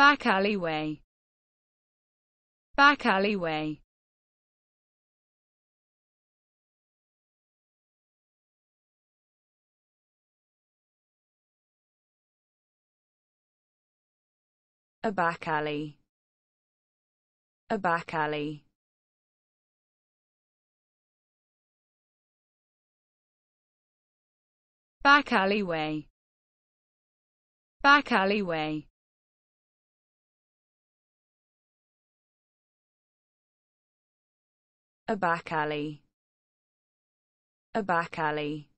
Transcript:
back alleyway, back alleyway. A back alley. A back alley. Back alleyway. Back alleyway. A back alley. A back alley.